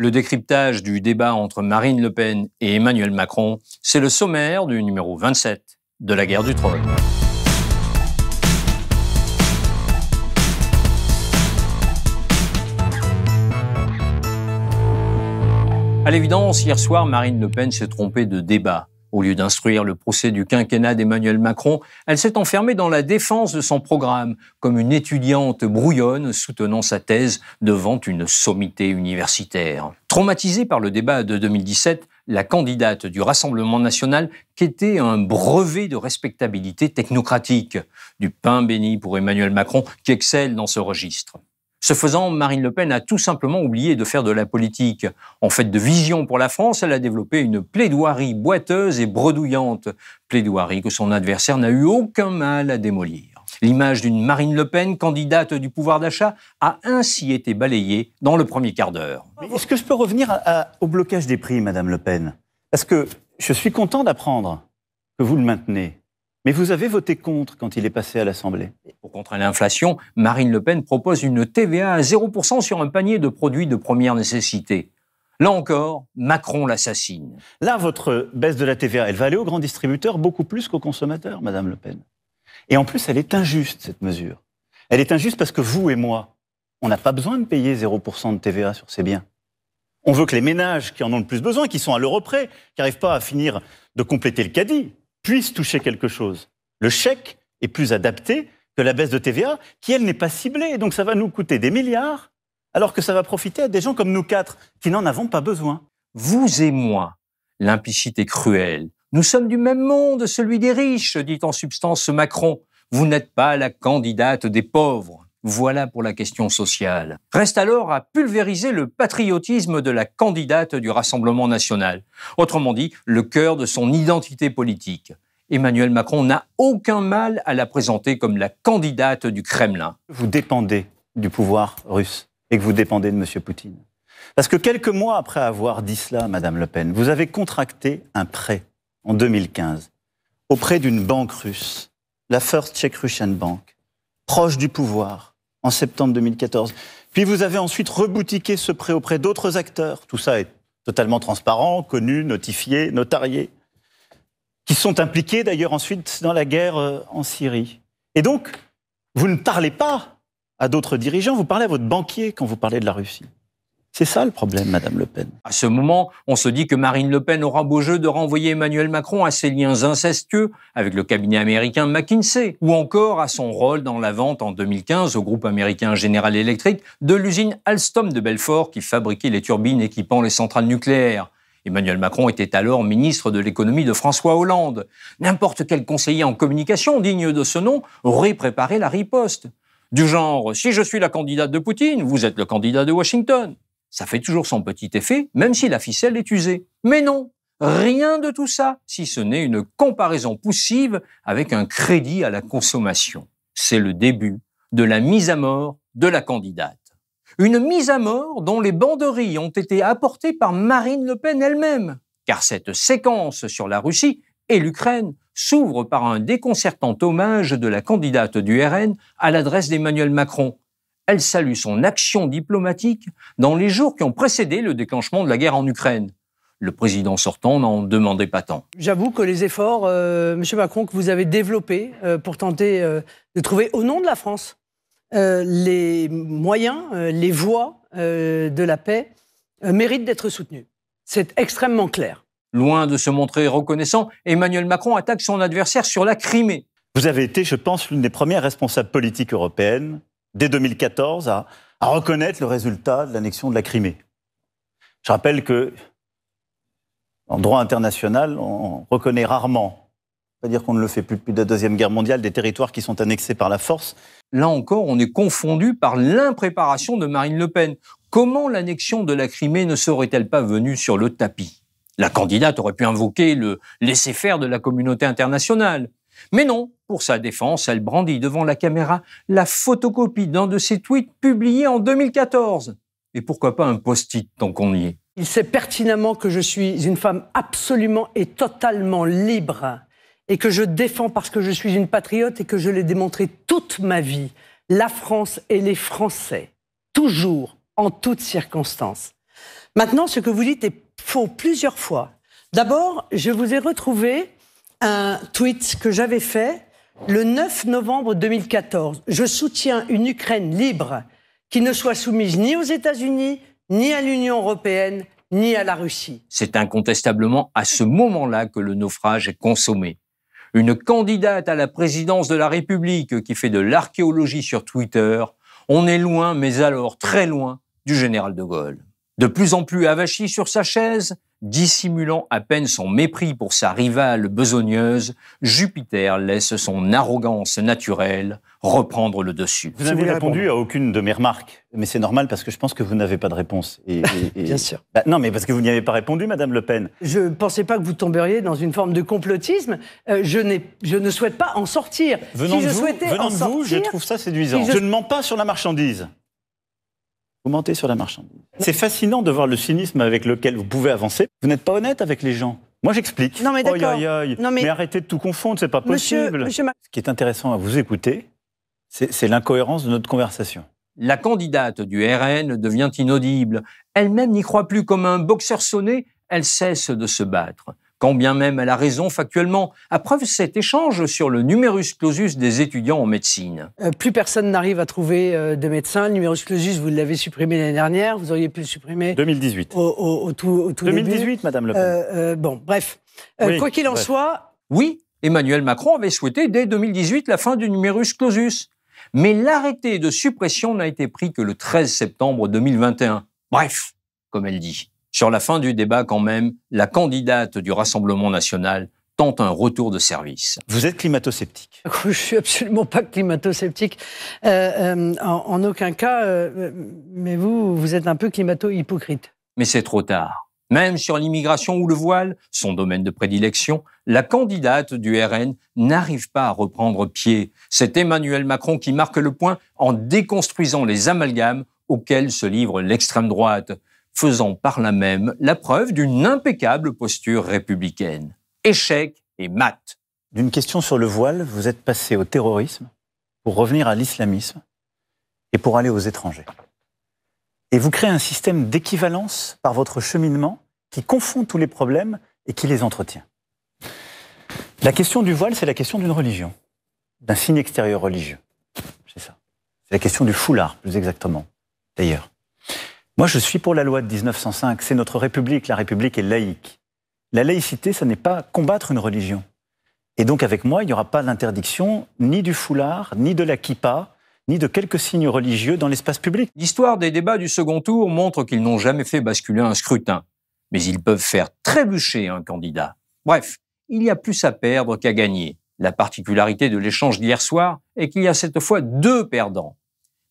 Le décryptage du débat entre Marine Le Pen et Emmanuel Macron, c'est le sommaire du numéro 27 de la guerre du Troll. À l'évidence, hier soir, Marine Le Pen s'est trompée de débat. Au lieu d'instruire le procès du quinquennat d'Emmanuel Macron, elle s'est enfermée dans la défense de son programme, comme une étudiante brouillonne soutenant sa thèse devant une sommité universitaire. Traumatisée par le débat de 2017, la candidate du Rassemblement national qu'était un brevet de respectabilité technocratique, du pain béni pour Emmanuel Macron qui excelle dans ce registre. Ce faisant, Marine Le Pen a tout simplement oublié de faire de la politique. En fait, de vision pour la France, elle a développé une plaidoirie boiteuse et bredouillante, plaidoirie que son adversaire n'a eu aucun mal à démolir. L'image d'une Marine Le Pen, candidate du pouvoir d'achat, a ainsi été balayée dans le premier quart d'heure. Est-ce que je peux revenir au blocage des prix, Madame Le Pen Parce que je suis content d'apprendre que vous le maintenez. Mais vous avez voté contre quand il est passé à l'Assemblée. Pour contrer l'inflation, Marine Le Pen propose une TVA à 0% sur un panier de produits de première nécessité. Là encore, Macron l'assassine. Là, votre baisse de la TVA, elle va aller aux grands distributeurs beaucoup plus qu'aux consommateurs, Madame Le Pen. Et en plus, elle est injuste, cette mesure. Elle est injuste parce que vous et moi, on n'a pas besoin de payer 0% de TVA sur ces biens. On veut que les ménages qui en ont le plus besoin, qui sont à l'euro près, qui n'arrivent pas à finir de compléter le caddie, puisse toucher quelque chose. Le chèque est plus adapté que la baisse de TVA, qui elle n'est pas ciblée. Donc ça va nous coûter des milliards, alors que ça va profiter à des gens comme nous quatre, qui n'en avons pas besoin. Vous et moi, l'implicite est cruelle. Nous sommes du même monde, celui des riches, dit en substance Macron. Vous n'êtes pas la candidate des pauvres. Voilà pour la question sociale. Reste alors à pulvériser le patriotisme de la candidate du Rassemblement national, autrement dit le cœur de son identité politique. Emmanuel Macron n'a aucun mal à la présenter comme la candidate du Kremlin. Vous dépendez du pouvoir russe et que vous dépendez de M. Poutine. Parce que quelques mois après avoir dit cela, Madame Le Pen, vous avez contracté un prêt en 2015 auprès d'une banque russe, la First Czech Russian Bank, proche du pouvoir en septembre 2014. Puis vous avez ensuite reboutiqué ce prêt auprès d'autres acteurs. Tout ça est totalement transparent, connu, notifié, notarié, qui sont impliqués d'ailleurs ensuite dans la guerre euh, en Syrie. Et donc, vous ne parlez pas à d'autres dirigeants, vous parlez à votre banquier quand vous parlez de la Russie. C'est ça le problème, Madame Le Pen. À ce moment, on se dit que Marine Le Pen aura beau jeu de renvoyer Emmanuel Macron à ses liens incestueux avec le cabinet américain McKinsey, ou encore à son rôle dans la vente en 2015 au groupe américain General Electric de l'usine Alstom de Belfort qui fabriquait les turbines équipant les centrales nucléaires. Emmanuel Macron était alors ministre de l'économie de François Hollande. N'importe quel conseiller en communication digne de ce nom aurait préparé la riposte. Du genre, si je suis la candidate de Poutine, vous êtes le candidat de Washington ça fait toujours son petit effet, même si la ficelle est usée. Mais non, rien de tout ça, si ce n'est une comparaison poussive avec un crédit à la consommation. C'est le début de la mise à mort de la candidate. Une mise à mort dont les banderies ont été apportées par Marine Le Pen elle-même, car cette séquence sur la Russie et l'Ukraine s'ouvre par un déconcertant hommage de la candidate du RN à l'adresse d'Emmanuel Macron, elle salue son action diplomatique dans les jours qui ont précédé le déclenchement de la guerre en Ukraine. Le président sortant n'en demandait pas tant. J'avoue que les efforts, euh, M. Macron, que vous avez développés euh, pour tenter euh, de trouver au nom de la France les moyens, les voies de la paix, méritent d'être soutenus. C'est extrêmement clair. Loin de se montrer reconnaissant, Emmanuel Macron attaque son adversaire sur la Crimée. Vous avez été, je pense, l'une des premières responsables politiques européennes dès 2014, à, reconnaître le résultat de l'annexion de la Crimée. Je rappelle que, en droit international, on reconnaît rarement c'est-à-dire qu'on ne le fait plus depuis la Deuxième Guerre mondiale, des territoires qui sont annexés par la force. Là encore, on est confondu par l'impréparation de Marine Le Pen. Comment l'annexion de la Crimée ne serait-elle pas venue sur le tapis La candidate aurait pu invoquer le laisser-faire de la communauté internationale. Mais non, pour sa défense, elle brandit devant la caméra la photocopie d'un de ses tweets publiés en 2014. Et pourquoi pas un post-it tant qu'on y est Il sait pertinemment que je suis une femme absolument et totalement libre et que je défends parce que je suis une patriote et que je l'ai démontré toute ma vie, la France et les Français, toujours, en toutes circonstances. Maintenant, ce que vous dites est faux plusieurs fois. D'abord, je vous ai retrouvé un tweet que j'avais fait le 9 novembre 2014. Je soutiens une Ukraine libre qui ne soit soumise ni aux États-Unis, ni à l'Union européenne, ni à la Russie. C'est incontestablement à ce moment-là que le naufrage est consommé. Une candidate à la présidence de la République qui fait de l'archéologie sur Twitter, on est loin, mais alors très loin, du général de Gaulle. De plus en plus avachi sur sa chaise, dissimulant à peine son mépris pour sa rivale besogneuse, Jupiter laisse son arrogance naturelle reprendre le dessus. Vous n'avez répondu à aucune de mes remarques, mais c'est normal parce que je pense que vous n'avez pas de réponse. Et, Bien sûr. Bah, non, mais parce que vous n'y avez pas répondu, Madame Le Pen. Je ne pensais pas que vous tomberiez dans une forme de complotisme. Euh, je, ne souhaite pas en sortir. Venant si je vous, en je trouve ça séduisant. je ne mens pas sur la marchandise. C'est fascinant de voir le cynisme avec lequel vous pouvez avancer. Vous n'êtes pas honnête avec les gens. Moi, j'explique. Non, mais d'accord. Mais... arrêtez de tout confondre, n'est pas possible. Ce qui est intéressant à vous écouter, c'est l'incohérence de notre conversation. La candidate du RN devient inaudible. Elle-même n'y croit plus comme un boxeur sonné, elle cesse de se battre quand bien même elle a raison factuellement, à preuve cet échange sur le numerus clausus des étudiants en médecine. Euh, plus personne n'arrive à trouver euh, de médecins. Le numerus clausus, vous l'avez supprimé l'année dernière, vous auriez pu le supprimer 2018. Au, tout, 2018, Madame Le Pen. Euh, bon, bref. quoi qu'il en soit... Oui, Emmanuel Macron avait souhaité dès 2018 la fin du numerus clausus. Mais l'arrêté de suppression n'a été pris que le 13 septembre 2021. Bref, comme elle dit. Sur la fin du débat quand même, la candidate du Rassemblement national tente un retour de service. Vous êtes climato-sceptique Je suis absolument pas climato-sceptique. Euh, euh, en, aucun cas, euh, mais vous, vous êtes un peu climato-hypocrite. Mais c'est trop tard. Même sur l'immigration ou le voile, son domaine de prédilection, la candidate du RN n'arrive pas à reprendre pied. C'est Emmanuel Macron qui marque le point en déconstruisant les amalgames auxquels se livre l'extrême droite faisant par là même la preuve d'une impeccable posture républicaine. Échec et mat. D'une question sur le voile, vous êtes passé au terrorisme pour revenir à l'islamisme et pour aller aux étrangers. Et vous créez un système d'équivalence par votre cheminement qui confond tous les problèmes et qui les entretient. La question du voile, c'est la question d'une religion, d'un signe extérieur religieux. C'est ça. C'est la question du foulard, plus exactement, d'ailleurs. Moi, je suis pour la loi de 1905. C'est notre République. La République est laïque. La laïcité, ça n'est pas combattre une religion. Et donc, avec moi, il n'y aura pas d'interdiction ni du foulard, ni de la kippa, ni de quelques signes religieux dans l'espace public. L'histoire des débats du second tour montre qu'ils n'ont jamais fait basculer un scrutin. Mais ils peuvent faire trébucher un candidat. Bref, il y a plus à perdre qu'à gagner. La particularité de l'échange d'hier soir est qu'il y a cette fois deux perdants.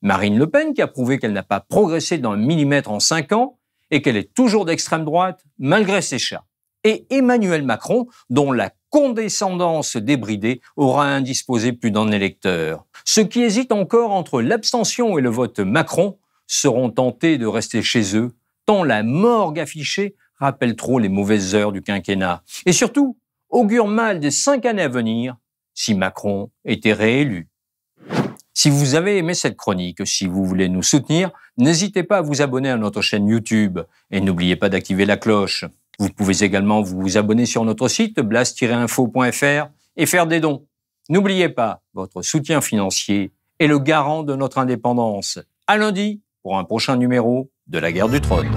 Marine Le Pen qui a prouvé qu'elle n'a pas progressé d'un millimètre en cinq ans et qu'elle est toujours d'extrême droite malgré ses chats. Et Emmanuel Macron dont la condescendance débridée aura indisposé plus d'un électeur. Ceux qui hésitent encore entre l'abstention et le vote Macron seront tentés de rester chez eux, tant la morgue affichée rappelle trop les mauvaises heures du quinquennat. Et surtout, augure mal des cinq années à venir si Macron était réélu. Si vous avez aimé cette chronique, si vous voulez nous soutenir, n'hésitez pas à vous abonner à notre chaîne YouTube et n'oubliez pas d'activer la cloche. Vous pouvez également vous abonner sur notre site blast-info.fr et faire des dons. N'oubliez pas, votre soutien financier est le garant de notre indépendance. À lundi pour un prochain numéro de la guerre du trône.